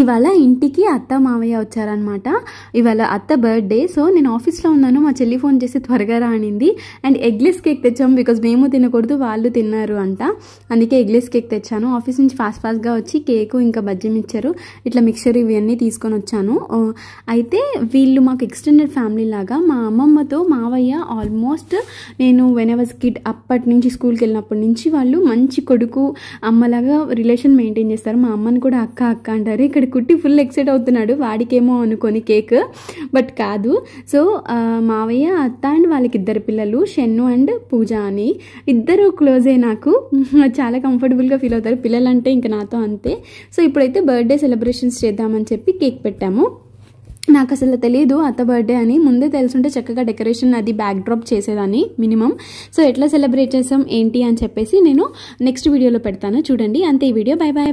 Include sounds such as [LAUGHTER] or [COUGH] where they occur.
ఇవాళ ఇంటికి అత్త మామయ్య వచ్చారనమాట ఇవాళ అత్త బర్త్డే సో నేను ఆఫీస్లో ఉన్నాను చెల్లి ఫోన్ చేసి త్వరగా రానింది అండ్ ఎగ్లెస్ కేక్ తెచ్చాము బికాజ్ మేము తినకూడదు వాళ్ళు తిన్నారు అంట అందుకే ఎగ్లెస్ కేక్ తెచ్చాను ఆఫీస్ నుంచి ఫాస్ట్ ఫాస్ట్గా వచ్చి కేకు ఇంకా బజ్జీ ఇచ్చారు ఇట్లా మిక్చర్ ఇవన్నీ తీసుకొని వచ్చాను అయితే వీళ్ళు మాకు ఎక్స్టెండెడ్ ఫ్యామిలీ లాగా మా అమ్మమ్మతో మావయ్య ఆల్మోస్ట్ నేను వెన్ కిడ్ అప్పటి నుంచి స్కూల్కి వెళ్ళినప్పటి నుంచి వాళ్ళు మంచి కొడుకు అమ్మలాగా రిలేషన్ మెయింటైన్ చేస్తారు మా అమ్మని కూడా అక్క అక్క అంటారు ఇక్కడ కుట్టి ఫుల్ ఎక్సైట్ అవుతున్నాడు వాడికేమో అనుకొని కేక్ బట్ కాదు సో మా మావయ్య అత్త అండ్ వాళ్ళకిద్దరు పిల్లలు షెన్ను అండ్ పూజ అని ఇద్దరు క్లోజే నాకు [LAUGHS] చాలా కంఫర్టబుల్గా ఫీల్ అవుతారు పిల్లలు అంటే ఇంకా నాతో అంతే సో ఇప్పుడైతే బర్త్డే సెలబ్రేషన్స్ చేద్దామని చెప్పి కేక్ పెట్టాము నాకు అసలు తెలియదు అత్త బర్త్డే అని ముందే తెలుసుంటే చక్కగా డెకరేషన్ అది బ్యాక్ డ్రాప్ చేసేదాన్ని మినిమం సో ఎట్లా సెలబ్రేట్ చేసాం ఏంటి అని చెప్పేసి నేను నెక్స్ట్ వీడియోలో పెడతాను చూడండి అంతే ఈ వీడియో బై బాయ్